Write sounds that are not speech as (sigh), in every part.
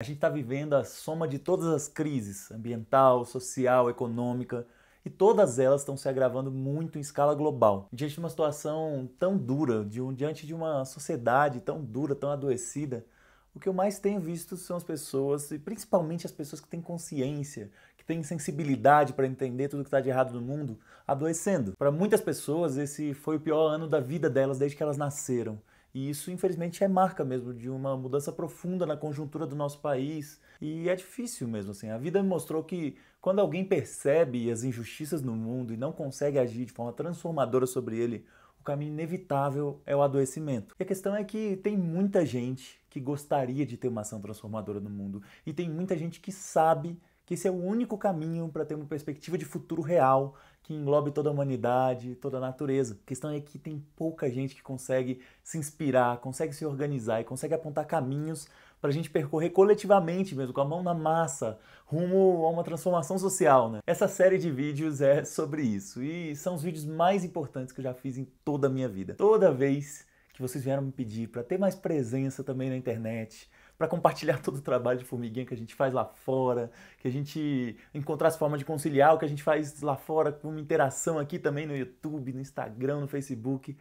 A gente está vivendo a soma de todas as crises ambiental, social, econômica e todas elas estão se agravando muito em escala global. Diante de uma situação tão dura, de um, diante de uma sociedade tão dura, tão adoecida, o que eu mais tenho visto são as pessoas, e principalmente as pessoas que têm consciência, que têm sensibilidade para entender tudo que está de errado no mundo, adoecendo. Para muitas pessoas, esse foi o pior ano da vida delas desde que elas nasceram. E isso, infelizmente, é marca mesmo de uma mudança profunda na conjuntura do nosso país. E é difícil mesmo, assim. A vida me mostrou que quando alguém percebe as injustiças no mundo e não consegue agir de forma transformadora sobre ele, o caminho inevitável é o adoecimento. E a questão é que tem muita gente que gostaria de ter uma ação transformadora no mundo e tem muita gente que sabe que esse é o único caminho para ter uma perspectiva de futuro real que englobe toda a humanidade, toda a natureza. A questão é que tem pouca gente que consegue se inspirar, consegue se organizar e consegue apontar caminhos para a gente percorrer coletivamente mesmo, com a mão na massa, rumo a uma transformação social, né? Essa série de vídeos é sobre isso e são os vídeos mais importantes que eu já fiz em toda a minha vida. Toda vez que vocês vieram me pedir para ter mais presença também na internet, para compartilhar (laughs) todo o trabalho de formiguinha que a gente faz lá fora, que a gente encontrar as formas de conciliar o que a gente faz lá fora com uma interação aqui também no YouTube, no Instagram, no Facebook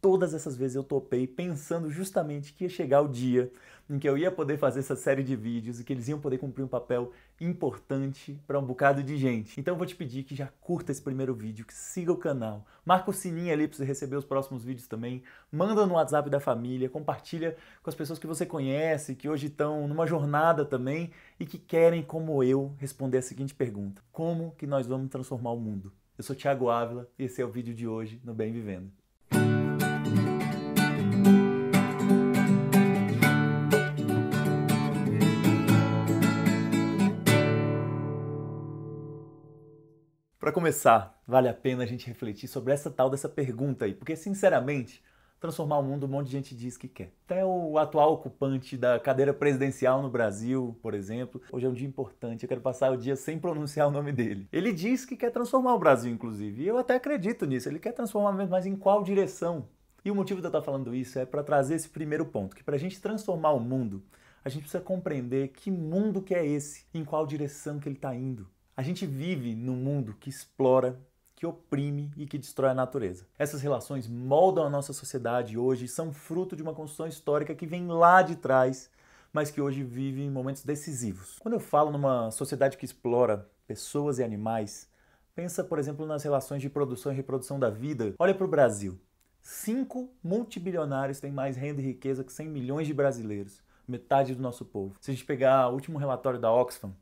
todas essas vezes eu topei pensando justamente que ia chegar o dia em que eu ia poder fazer essa série de vídeos e que eles iam poder cumprir um papel importante para um bocado de gente. Então eu vou te pedir que já curta esse primeiro vídeo, que siga o canal, marca o sininho ali para você receber os próximos vídeos também, manda no WhatsApp da família, compartilha com as pessoas que você conhece, que hoje estão numa jornada também e que querem, como eu, responder a seguinte pergunta: Como que nós vamos transformar o mundo? Eu sou Thiago Ávila e esse é o vídeo de hoje no Bem Vivendo. Para começar, vale a pena a gente refletir sobre essa tal dessa pergunta aí, porque sinceramente, transformar o mundo um monte de gente diz que quer. Até o atual ocupante da cadeira presidencial no Brasil, por exemplo, hoje é um dia importante, eu quero passar o dia sem pronunciar o nome dele. Ele diz que quer transformar o Brasil, inclusive, e eu até acredito nisso, ele quer transformar, mas em qual direção? E o motivo de eu estar falando isso é para trazer esse primeiro ponto, que para a gente transformar o mundo, a gente precisa compreender que mundo que é esse, em qual direção que ele está indo. A gente vive num mundo que explora, que oprime e que destrói a natureza. Essas relações moldam a nossa sociedade hoje e são fruto de uma construção histórica que vem lá de trás, mas que hoje vive em momentos decisivos. Quando eu falo numa sociedade que explora pessoas e animais, pensa, por exemplo, nas relações de produção e reprodução da vida. Olha para o Brasil. Cinco multibilionários têm mais renda e riqueza que 100 milhões de brasileiros, metade do nosso povo. Se a gente pegar o último relatório da Oxfam,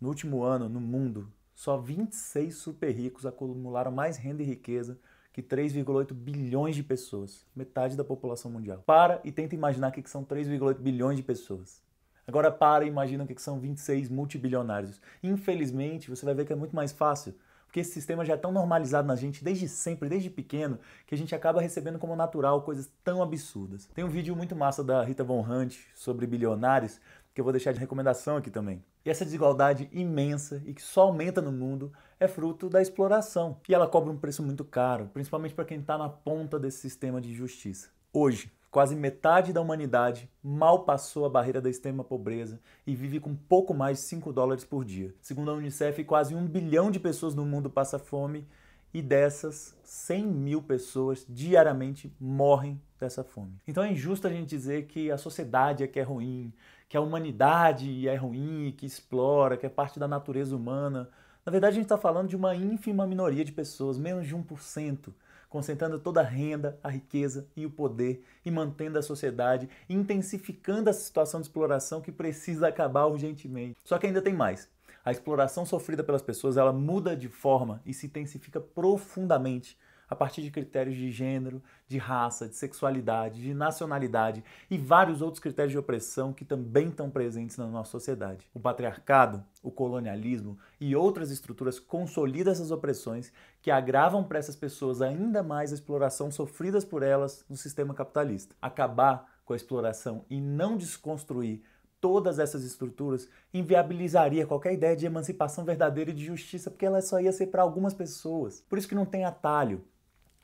no último ano, no mundo, só 26 super ricos acumularam mais renda e riqueza que 3,8 bilhões de pessoas, metade da população mundial. Para e tenta imaginar o que são 3,8 bilhões de pessoas. Agora para e imagina o que são 26 multibilionários. Infelizmente, você vai ver que é muito mais fácil porque esse sistema já é tão normalizado na gente desde sempre, desde pequeno, que a gente acaba recebendo como natural coisas tão absurdas. Tem um vídeo muito massa da Rita Von Hunt sobre bilionários, que eu vou deixar de recomendação aqui também. E essa desigualdade imensa e que só aumenta no mundo é fruto da exploração. E ela cobra um preço muito caro, principalmente para quem está na ponta desse sistema de justiça. Hoje, Quase metade da humanidade mal passou a barreira da extrema pobreza e vive com pouco mais de 5 dólares por dia. Segundo a Unicef, quase um bilhão de pessoas no mundo passa fome e dessas, 100 mil pessoas diariamente morrem dessa fome. Então é injusto a gente dizer que a sociedade é que é ruim, que a humanidade é ruim, que explora, que é parte da natureza humana. Na verdade, a gente está falando de uma ínfima minoria de pessoas, menos de 1% concentrando toda a renda, a riqueza e o poder e mantendo a sociedade, intensificando essa situação de exploração que precisa acabar urgentemente. Só que ainda tem mais. A exploração sofrida pelas pessoas, ela muda de forma e se intensifica profundamente a partir de critérios de gênero, de raça, de sexualidade, de nacionalidade e vários outros critérios de opressão que também estão presentes na nossa sociedade. O patriarcado, o colonialismo e outras estruturas consolidam essas opressões que agravam para essas pessoas ainda mais a exploração sofridas por elas no sistema capitalista. Acabar com a exploração e não desconstruir todas essas estruturas inviabilizaria qualquer ideia de emancipação verdadeira e de justiça, porque ela só ia ser para algumas pessoas. Por isso que não tem atalho.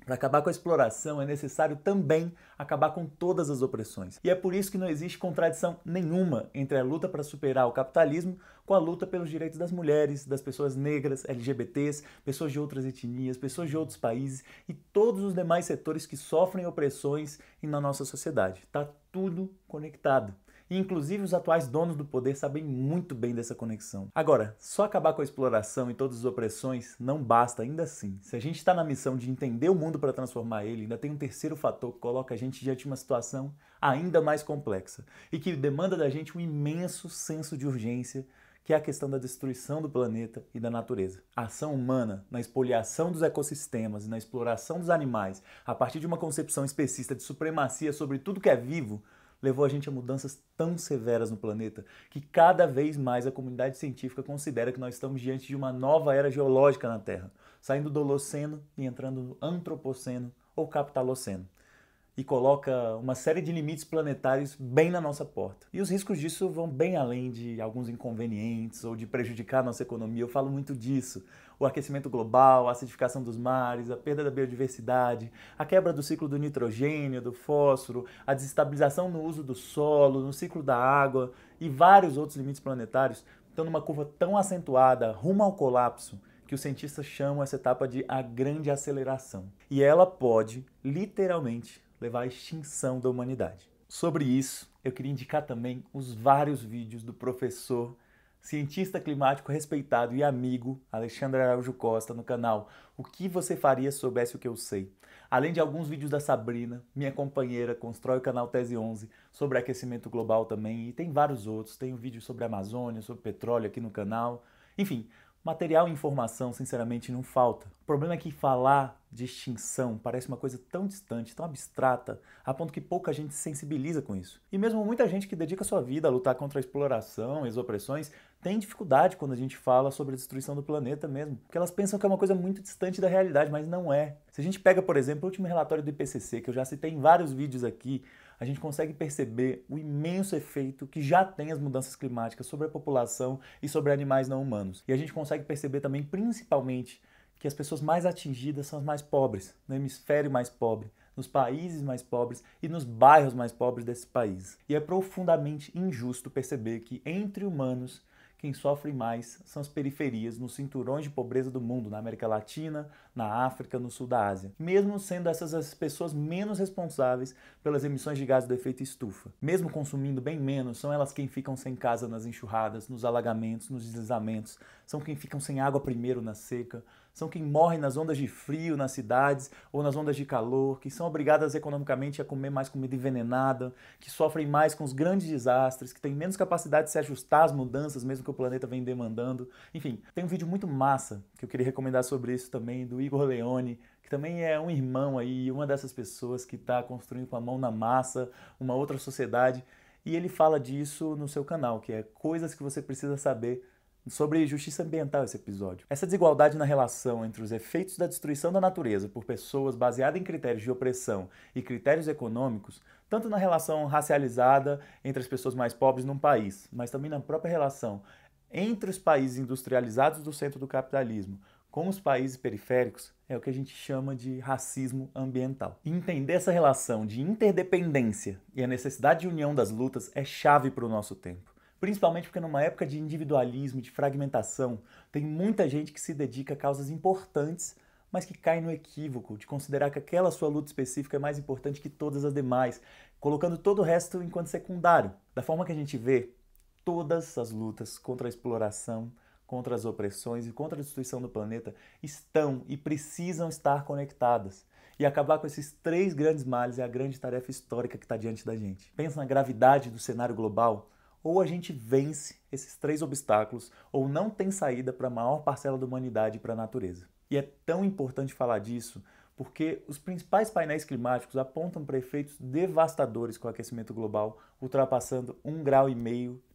Para acabar com a exploração é necessário também acabar com todas as opressões. E é por isso que não existe contradição nenhuma entre a luta para superar o capitalismo com a luta pelos direitos das mulheres, das pessoas negras, LGBTs, pessoas de outras etnias, pessoas de outros países e todos os demais setores que sofrem opressões na nossa sociedade. Está tudo conectado. E, inclusive, os atuais donos do poder sabem muito bem dessa conexão. Agora, só acabar com a exploração e todas as opressões não basta, ainda assim. Se a gente está na missão de entender o mundo para transformar ele, ainda tem um terceiro fator que coloca a gente diante de uma situação ainda mais complexa e que demanda da gente um imenso senso de urgência que é a questão da destruição do planeta e da natureza. A ação humana na espoliação dos ecossistemas e na exploração dos animais, a partir de uma concepção especista de supremacia sobre tudo que é vivo, levou a gente a mudanças tão severas no planeta que cada vez mais a comunidade científica considera que nós estamos diante de uma nova era geológica na Terra, saindo do Holoceno e entrando no Antropoceno ou Capitaloceno e coloca uma série de limites planetários bem na nossa porta. E os riscos disso vão bem além de alguns inconvenientes ou de prejudicar a nossa economia. Eu falo muito disso. O aquecimento global, a acidificação dos mares, a perda da biodiversidade, a quebra do ciclo do nitrogênio, do fósforo, a desestabilização no uso do solo, no ciclo da água e vários outros limites planetários estão numa curva tão acentuada rumo ao colapso que os cientistas chamam essa etapa de a grande aceleração. E ela pode, literalmente, levar à extinção da humanidade. Sobre isso, eu queria indicar também os vários vídeos do professor, cientista climático respeitado e amigo Alexandre Araújo Costa no canal O que você faria se soubesse o que eu sei? Além de alguns vídeos da Sabrina, minha companheira, constrói o canal Tese 11 sobre aquecimento global também e tem vários outros. Tem um vídeo sobre a Amazônia, sobre petróleo aqui no canal. Enfim, material e informação, sinceramente, não falta. O problema é que falar de extinção parece uma coisa tão distante, tão abstrata, a ponto que pouca gente se sensibiliza com isso. E mesmo muita gente que dedica sua vida a lutar contra a exploração e as opressões tem dificuldade quando a gente fala sobre a destruição do planeta mesmo, porque elas pensam que é uma coisa muito distante da realidade, mas não é. Se a gente pega, por exemplo, o último relatório do IPCC, que eu já citei em vários vídeos aqui, a gente consegue perceber o imenso efeito que já tem as mudanças climáticas sobre a população e sobre animais não humanos. E a gente consegue perceber também, principalmente, que as pessoas mais atingidas são as mais pobres, no hemisfério mais pobre, nos países mais pobres e nos bairros mais pobres desses países. E é profundamente injusto perceber que, entre humanos, quem sofre mais são as periferias nos cinturões de pobreza do mundo, na América Latina, na África, no sul da Ásia, mesmo sendo essas as pessoas menos responsáveis pelas emissões de gases do efeito estufa. Mesmo consumindo bem menos, são elas quem ficam sem casa nas enxurradas, nos alagamentos, nos deslizamentos, são quem ficam sem água primeiro na seca, são quem morrem nas ondas de frio nas cidades ou nas ondas de calor, que são obrigadas economicamente a comer mais comida envenenada, que sofrem mais com os grandes desastres, que têm menos capacidade de se ajustar às mudanças mesmo que o planeta vem demandando. Enfim, tem um vídeo muito massa que eu queria recomendar sobre isso também do Igor Leone, que também é um irmão aí, uma dessas pessoas que está construindo com a mão na massa uma outra sociedade. E ele fala disso no seu canal, que é coisas que você precisa saber sobre justiça ambiental esse episódio. Essa desigualdade na relação entre os efeitos da destruição da natureza por pessoas baseada em critérios de opressão e critérios econômicos, tanto na relação racializada entre as pessoas mais pobres num país, mas também na própria relação entre os países industrializados do centro do capitalismo, com os países periféricos é o que a gente chama de racismo ambiental. Entender essa relação de interdependência e a necessidade de união das lutas é chave para o nosso tempo. Principalmente porque, numa época de individualismo, de fragmentação, tem muita gente que se dedica a causas importantes, mas que cai no equívoco de considerar que aquela sua luta específica é mais importante que todas as demais, colocando todo o resto enquanto secundário. Da forma que a gente vê, todas as lutas contra a exploração, contra as opressões e contra a destruição do planeta estão e precisam estar conectadas. E acabar com esses três grandes males é a grande tarefa histórica que está diante da gente. Pensa na gravidade do cenário global. Ou a gente vence esses três obstáculos, ou não tem saída para a maior parcela da humanidade e para a natureza. E é tão importante falar disso porque os principais painéis climáticos apontam para efeitos devastadores com o aquecimento global, ultrapassando 1,5 grau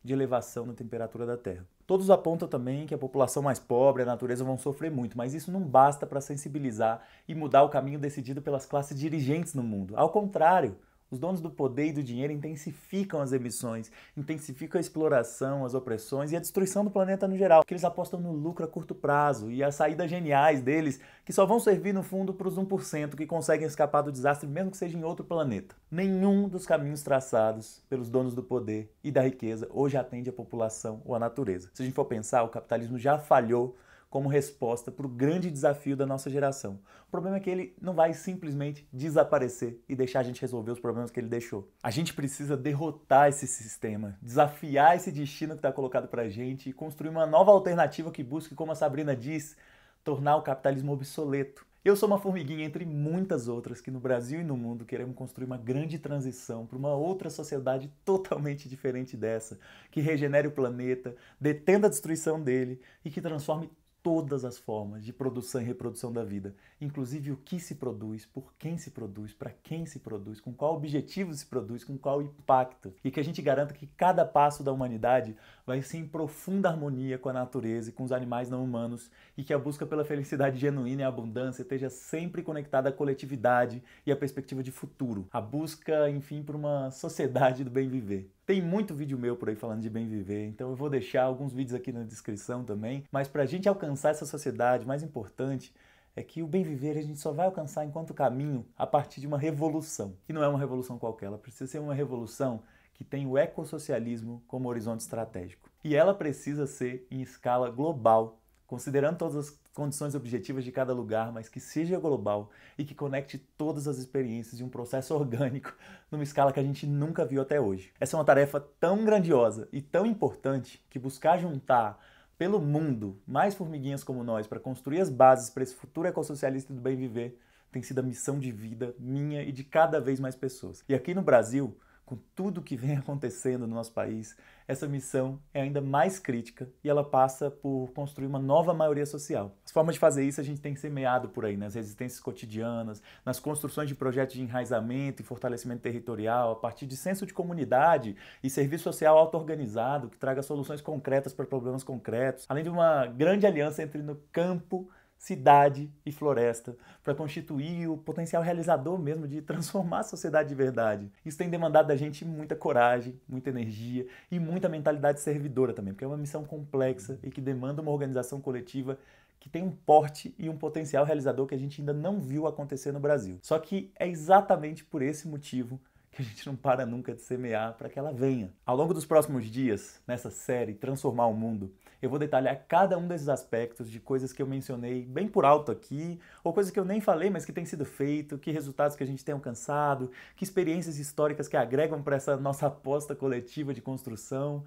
de elevação na temperatura da Terra. Todos apontam também que a população mais pobre, a natureza vão sofrer muito, mas isso não basta para sensibilizar e mudar o caminho decidido pelas classes dirigentes no mundo. Ao contrário, os donos do poder e do dinheiro intensificam as emissões, intensificam a exploração, as opressões e a destruição do planeta no geral, que eles apostam no lucro a curto prazo e as saídas geniais deles, que só vão servir no fundo para os 1% que conseguem escapar do desastre, mesmo que seja em outro planeta. Nenhum dos caminhos traçados pelos donos do poder e da riqueza hoje atende a população ou a natureza. Se a gente for pensar, o capitalismo já falhou como resposta para o grande desafio da nossa geração. O problema é que ele não vai simplesmente desaparecer e deixar a gente resolver os problemas que ele deixou. A gente precisa derrotar esse sistema, desafiar esse destino que está colocado para a gente e construir uma nova alternativa que busque, como a Sabrina diz, tornar o capitalismo obsoleto. Eu sou uma formiguinha entre muitas outras que no Brasil e no mundo queremos construir uma grande transição para uma outra sociedade totalmente diferente dessa, que regenere o planeta, detenda a destruição dele e que transforme todas as formas de produção e reprodução da vida, inclusive o que se produz, por quem se produz, para quem se produz, com qual objetivo se produz, com qual impacto, e que a gente garanta que cada passo da humanidade vai ser em profunda harmonia com a natureza e com os animais não humanos, e que a busca pela felicidade genuína e abundância esteja sempre conectada à coletividade e à perspectiva de futuro, a busca, enfim, por uma sociedade do bem viver. Tem muito vídeo meu por aí falando de bem viver, então eu vou deixar alguns vídeos aqui na descrição também. Mas para a gente alcançar essa sociedade, mais importante é que o bem viver a gente só vai alcançar enquanto caminho a partir de uma revolução. Que não é uma revolução qualquer, ela precisa ser uma revolução que tem o ecossocialismo como horizonte estratégico. E ela precisa ser em escala global considerando todas as condições objetivas de cada lugar, mas que seja global e que conecte todas as experiências de um processo (laughs) orgânico numa escala que a gente nunca viu até hoje. Essa é uma tarefa tão grandiosa e tão importante que buscar juntar pelo mundo mais formiguinhas como nós para construir as bases para esse futuro ecossocialista do bem viver tem sido a missão de vida minha e de cada vez mais pessoas. E aqui no Brasil, com tudo que vem (laughs) acontecendo no nosso país, essa missão é ainda mais crítica e ela passa por construir uma nova maioria social. As formas de fazer isso a gente tem semeado por aí, nas resistências cotidianas, nas construções de projetos de enraizamento e fortalecimento territorial, a partir de senso de comunidade e serviço social auto-organizado que traga soluções concretas para problemas concretos, além de uma grande aliança entre no campo cidade e floresta, para constituir o potencial realizador mesmo de transformar a sociedade de verdade. Isso tem demandado da gente muita coragem, muita energia e muita mentalidade servidora também, porque é uma missão complexa e que demanda uma organização coletiva que tem um porte e um potencial realizador que a gente ainda não viu acontecer no Brasil. Só que é exatamente por esse motivo que a gente não para nunca de semear para que ela venha. Ao longo dos próximos dias, nessa série Transformar o Mundo, eu vou detalhar cada um desses aspectos de coisas que eu mencionei bem por alto aqui, ou coisas que eu nem falei, mas que tem sido feito, que resultados que a gente tem alcançado, que experiências históricas que agregam para essa nossa aposta coletiva de construção,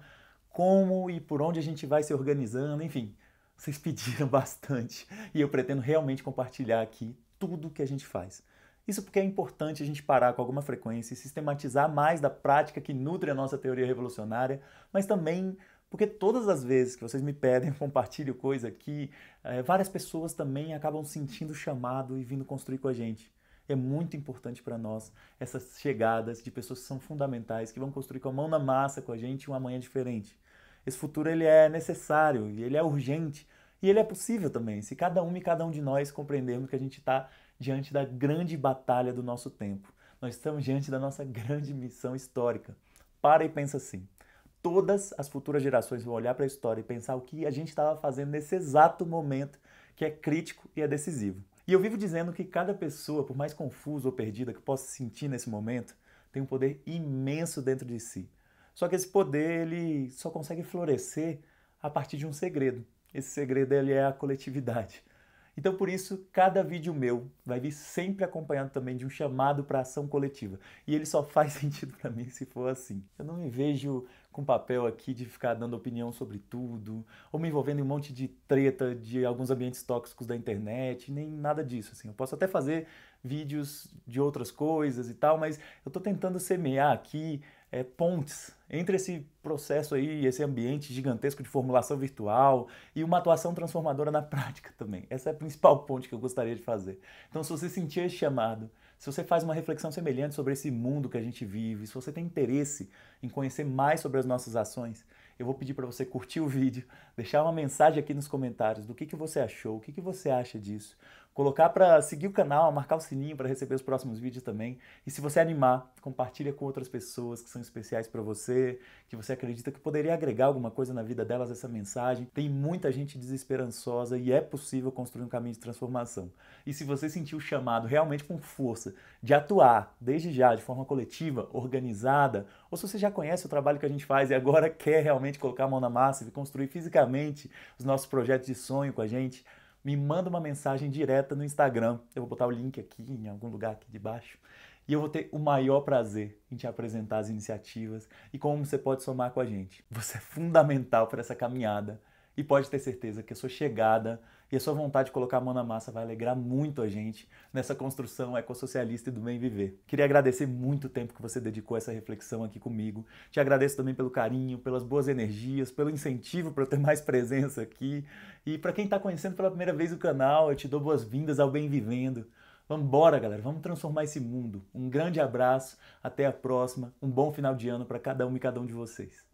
como e por onde a gente vai se organizando, enfim. Vocês pediram (laughs) bastante e eu pretendo realmente compartilhar aqui tudo o que a gente faz. Isso porque é importante a gente parar com alguma frequência e sistematizar mais da prática que nutre a nossa teoria revolucionária, mas também porque todas as vezes que vocês me pedem compartilho coisa aqui, é, várias pessoas também acabam sentindo chamado e vindo construir com a gente. É muito importante para nós essas chegadas de pessoas que são fundamentais, que vão construir com a mão na massa com a gente um amanhã diferente. Esse futuro ele é necessário e ele é urgente e ele é possível também, se cada um e cada um de nós compreendermos que a gente está diante da grande batalha do nosso tempo. Nós estamos diante da nossa grande missão histórica. Para e pensa assim. Todas as futuras gerações vão olhar para a história e pensar o que a gente estava fazendo nesse exato momento que é crítico e é decisivo. E eu vivo dizendo que cada pessoa, por mais confusa ou perdida que possa se sentir nesse momento, tem um poder imenso dentro de si. Só que esse poder ele só consegue florescer a partir de um segredo. Esse segredo ele é a coletividade. Então, por isso, cada vídeo meu vai vir sempre acompanhado também de um chamado para ação coletiva. E ele só faz (laughs) sentido para mim se for assim. Eu não me vejo com papel aqui de ficar dando opinião sobre tudo, ou me envolvendo em um monte de treta de alguns ambientes tóxicos da internet, nem nada disso. Assim. Eu posso até fazer vídeos de outras coisas e tal, mas eu estou tentando semear aqui é, pontes entre esse processo aí, esse ambiente gigantesco de formulação virtual e uma atuação transformadora na prática também. Essa é a principal ponte que eu gostaria de fazer. Então, se você sentir esse chamado, se você faz uma reflexão semelhante sobre esse mundo que a gente vive, se você tem interesse em conhecer mais sobre as nossas ações, eu vou pedir para você curtir o vídeo, deixar uma mensagem aqui nos comentários do que, que você achou, o que, que você acha disso, colocar para seguir o canal, marcar o sininho para receber os próximos vídeos também. E se você animar, compartilha com outras pessoas que são especiais para você, que você acredita que poderia agregar alguma coisa na vida delas essa mensagem. Tem muita gente desesperançosa e é possível construir um caminho de transformação. E se você sentiu o chamado realmente com força de atuar desde já de forma coletiva, organizada, ou se você já conhece o trabalho que a gente faz e agora (laughs) quer realmente colocar a mão na massa e construir fisicamente os nossos projetos de sonho com a gente, me manda uma mensagem direta no Instagram. Eu vou botar o link aqui em algum lugar aqui de baixo. E eu vou ter o maior prazer em te apresentar as iniciativas e como você pode somar com a gente. Você é fundamental para essa caminhada e pode ter certeza que a sua chegada e a sua vontade de colocar a mão na massa vai alegrar muito a gente nessa construção ecossocialista e do bem viver. Queria agradecer muito o tempo que você dedicou a essa reflexão aqui comigo. Te agradeço também pelo carinho, pelas boas energias, pelo incentivo para eu ter mais presença aqui. E para quem está conhecendo pela primeira vez o canal, eu te dou boas-vindas ao Bem Vivendo. Vamos embora, galera. Vamos transformar esse mundo. Um grande abraço. Até a próxima. Um bom final de ano para cada um e cada um de vocês.